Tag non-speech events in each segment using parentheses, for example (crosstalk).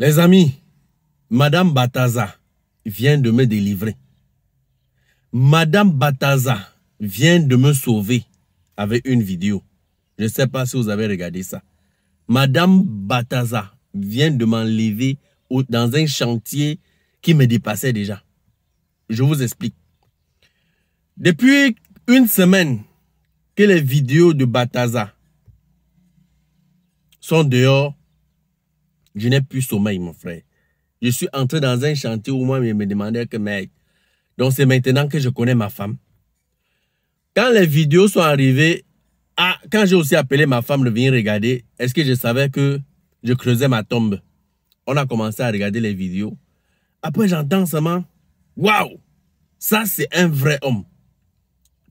Les amis, Madame Bataza vient de me délivrer. Madame Bataza vient de me sauver avec une vidéo. Je ne sais pas si vous avez regardé ça. Madame Bataza vient de m'enlever dans un chantier qui me dépassait déjà. Je vous explique. Depuis une semaine que les vidéos de Bataza sont dehors, je n'ai plus sommeil, mon frère. Je suis entré dans un chantier où moi, je me demandais que, mec, donc c'est maintenant que je connais ma femme. Quand les vidéos sont arrivées, à ah, quand j'ai aussi appelé ma femme de venir regarder, est-ce que je savais que je creusais ma tombe? On a commencé à regarder les vidéos. Après, j'entends seulement, waouh, ça c'est un vrai homme.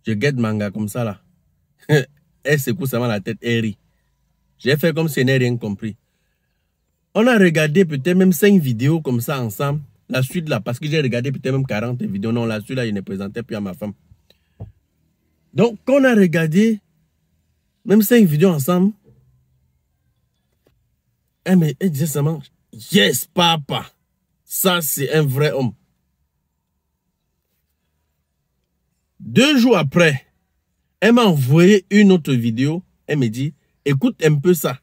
Je guette manga comme ça là. (laughs) elle secoue seulement la tête et rit. J'ai fait comme si elle n'avait rien compris. On a regardé peut-être même 5 vidéos comme ça ensemble. La suite là, parce que j'ai regardé peut-être même 40 vidéos. Non, la suite là, je ne présentais plus à ma femme. Donc, on a regardé même 5 vidéos ensemble, eh, elle, me, disait seulement Yes, papa, ça c'est un vrai homme. Deux jours après, elle m'a envoyé une autre vidéo. Elle me dit Écoute un peu ça.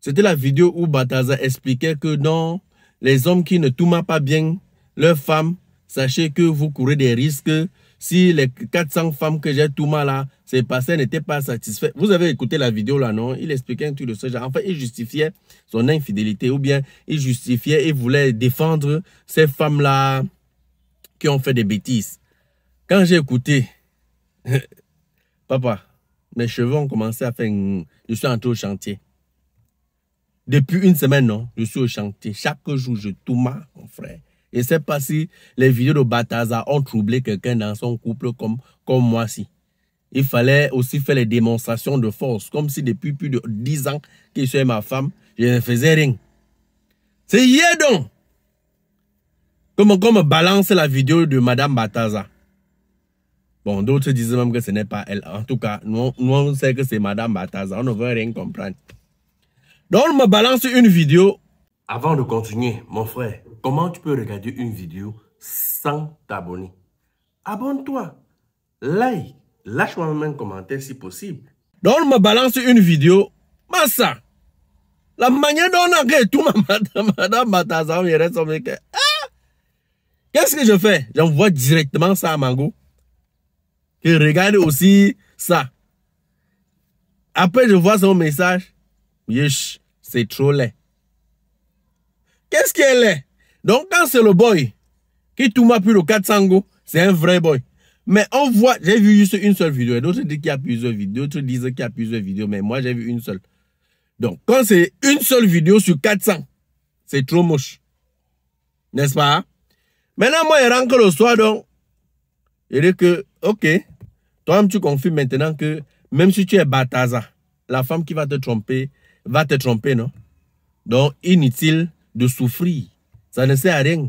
C'était la vidéo où Bataza expliquait que non, les hommes qui ne tournent pas bien leurs femmes, sachez que vous courez des risques. Si les 400 femmes que j'ai tout mal là, c'est passé n'étaient pas satisfaites. Vous avez écouté la vidéo là, non Il expliquait un truc de ce genre. Enfin, il justifiait son infidélité ou bien il justifiait et voulait défendre ces femmes-là qui ont fait des bêtises. Quand j'ai écouté, (laughs) papa, mes cheveux ont commencé à faire... Je suis entré au chantier. Depuis une semaine, non, je suis au chantier. Chaque jour, je tourne mon frère. Je ne sais pas si les vidéos de Bataza ont troublé quelqu'un dans son couple comme, comme moi ci Il fallait aussi faire les démonstrations de force, comme si depuis plus de 10 ans que je suis ma femme, je ne faisais rien. C'est hier donc Comment me balance la vidéo de Madame Bataza. Bon, d'autres disent même que ce n'est pas elle. En tout cas, nous, nous on sait que c'est Madame Bataza. On ne veut rien comprendre. Donc, me balance une vidéo. Avant de continuer, mon frère, comment tu peux regarder une vidéo sans t'abonner Abonne-toi, like, lâche-moi un commentaire si possible. Donc, me balance une vidéo. Massa, bah, la manière dont on a tout, (laughs) madame Matazan, il reste ah! Qu'est-ce que je fais J'envoie directement ça à Mango. Que regarde aussi ça. Après, je vois son message. Yesh, c'est trop laid. Qu'est-ce qui est laid Donc, quand c'est le boy qui tourne plus le 400 go, c'est un vrai boy. Mais on voit, j'ai vu juste une seule vidéo. D'autres disent qu'il y a plusieurs vidéos. D'autres disent qu'il y a plusieurs vidéos. Mais moi, j'ai vu une seule. Donc, quand c'est une seule vidéo sur 400, c'est trop moche. N'est-ce pas? Maintenant, moi, il rentre le soir, donc, il dit que, ok, toi-même, tu confies maintenant que même si tu es Bataza, la femme qui va te tromper va te tromper, non Donc, inutile de souffrir. Ça ne sert à rien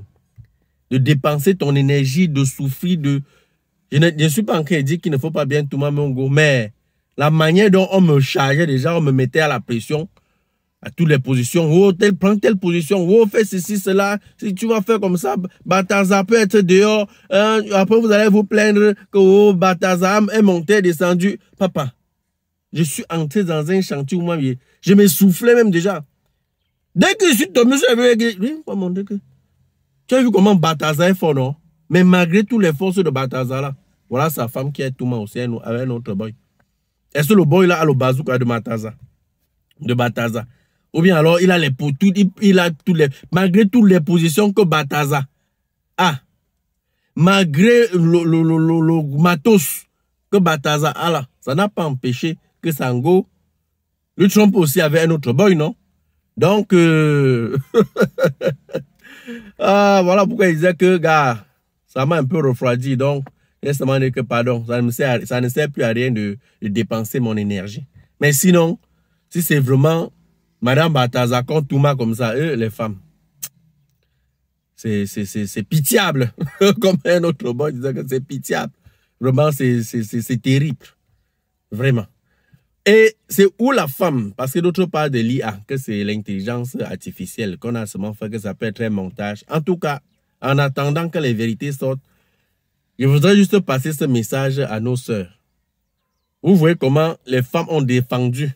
de dépenser ton énergie, de souffrir, de... Je ne, suis pas en train qu'il ne faut pas bien tout go, mais la manière dont on me chargeait déjà, on me mettait à la pression, à toutes les positions. Oh, tel, prends telle position. Oh, fais ceci, cela. Si tu vas faire comme ça, Bataza peut être dehors. Hein. après, vous allez vous plaindre que oh, Bataza est monté, descendu. Papa, je suis entré dans un chantier où moi, je me soufflais même déjà. Dès que je suis tombé sur lui, Tu as vu comment Bataza est fort, non Mais malgré toutes les forces de Bataza, là, voilà sa femme qui est tout aussi avec un autre boy. Est-ce que le boy là a le bazooka de Bataza. De Bataza. Ou bien alors il a les potes, il, a tous les. Malgré toutes les positions que Bataza a, malgré le, matos que Bataza a là, ça n'a pas empêché que Sango. Le Trump aussi avait un autre boy, non Donc, euh, (laughs) ah, voilà pourquoi il disait que, gars, ça m'a un peu refroidi. Donc, justement, que pardon, ça ne, sert, ça ne sert plus à rien de, dépenser mon énergie. Mais sinon, si c'est vraiment Madame Bataza contre Touma comme ça, eux, les femmes, c'est pitiable. (laughs) comme un autre boy disait que c'est pitiable. Vraiment, c'est terrible. Vraiment. Et c'est où la femme, parce que d'autre part de l'IA, que c'est l'intelligence artificielle qu'on a seulement fait, que ça peut être un montage. En tout cas, en attendant que les vérités sortent, je voudrais juste passer ce message à nos sœurs. Vous voyez comment les femmes ont défendu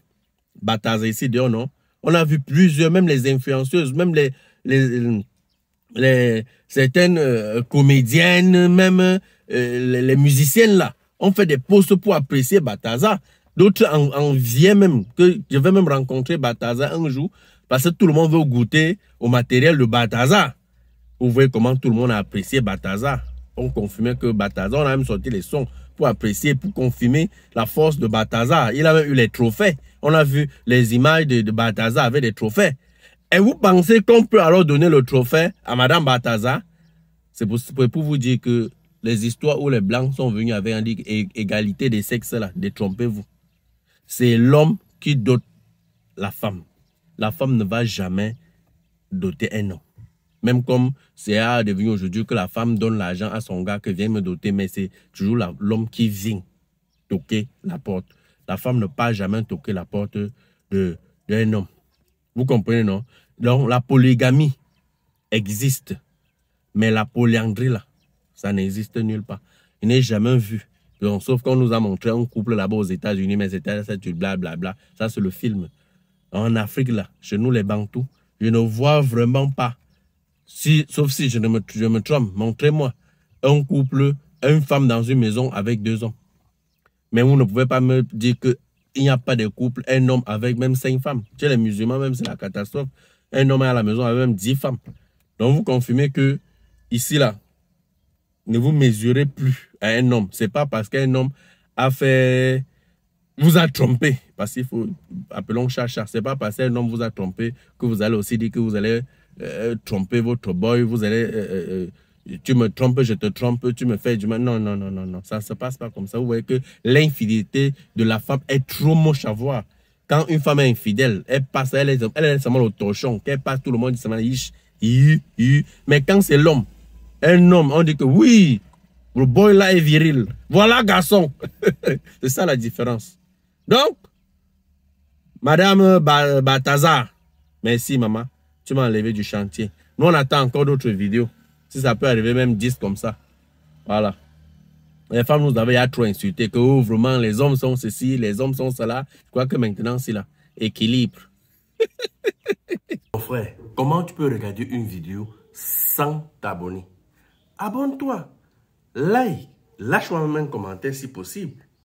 Bataza ici dehors, non On a vu plusieurs, même les influenceuses, même les, les, certaines euh, comédiennes, même euh, les, les musiciennes là, ont fait des posts pour apprécier Bataza. D'autres en, viennent même, que je vais même rencontrer Bataza un jour, parce que tout le monde veut goûter au matériel de Bataza. Vous voyez comment tout le monde a apprécié Bataza. On confirmait que Bataza, on a même sorti les sons pour apprécier, pour confirmer la force de Bataza. Il avait eu les trophées. On a vu les images de, Bataza avec des trophées. Et vous pensez qu'on peut alors donner le trophée à Madame Bataza C'est pour, vous dire que les histoires où les Blancs sont venus avec l'égalité égalité des sexes, là, détrompez-vous. C'est l'homme qui dote la femme. La femme ne va jamais doter un homme. Même comme c'est devenu aujourd'hui que la femme donne l'argent à son gars qui vient me doter, mais c'est toujours l'homme qui vient toquer la porte. La femme ne va jamais toquer la porte d'un homme. Vous comprenez, non? Donc, la polygamie existe, mais la polyandrie, là, ça n'existe nulle part. Il n'est jamais vu donc, sauf qu'on nous a montré un couple là-bas aux États-Unis, mais c'était du blablabla. Ça, c'est le film. En Afrique, là, chez nous, les Bantous, je ne vois vraiment pas. Si, sauf si je, me, me trompe, montrez-moi un couple, une femme dans une maison avec deux hommes. Mais vous ne pouvez pas me dire qu'il n'y a pas de couple, un homme avec même cinq femmes. Chez les musulmans, même, c'est la catastrophe. Un homme à la maison avec même dix femmes. Donc, vous confirmez que, ici, là, ne vous mesurez plus à un homme. C'est pas parce qu'un homme a fait, vous a trompé, parce qu'il faut, appelons chacha, c'est pas parce qu'un homme vous a trompé que vous allez aussi dire que vous allez euh, euh, tromper votre boy, vous allez, euh, tu me trompes, je te trompe, tu me fais du mal. Non, non, non, non, non, ça se passe pas comme ça. Vous voyez que l'infidélité de la femme est trop moche à voir. Quand une femme est infidèle, elle passe, elle est, seulement le torchon, qu'elle passe, tout le monde dit seulement, mais quand c'est l'homme un homme, on dit que oui, le boy là est viril. Voilà, garçon. (laughs) c'est ça la différence. Donc, Madame Balthazar, merci maman, tu m'as enlevé du chantier. Nous, on attend encore d'autres vidéos. Si ça peut arriver, même 10 comme ça. Voilà. Les femmes nous avaient trop insulté que oh, vraiment les hommes sont ceci, les hommes sont cela. Je crois que maintenant c'est là. Équilibre. Mon frère, comment tu peux regarder une vidéo sans t'abonner abonne-toi, like, lâche-moi un commentaire si possible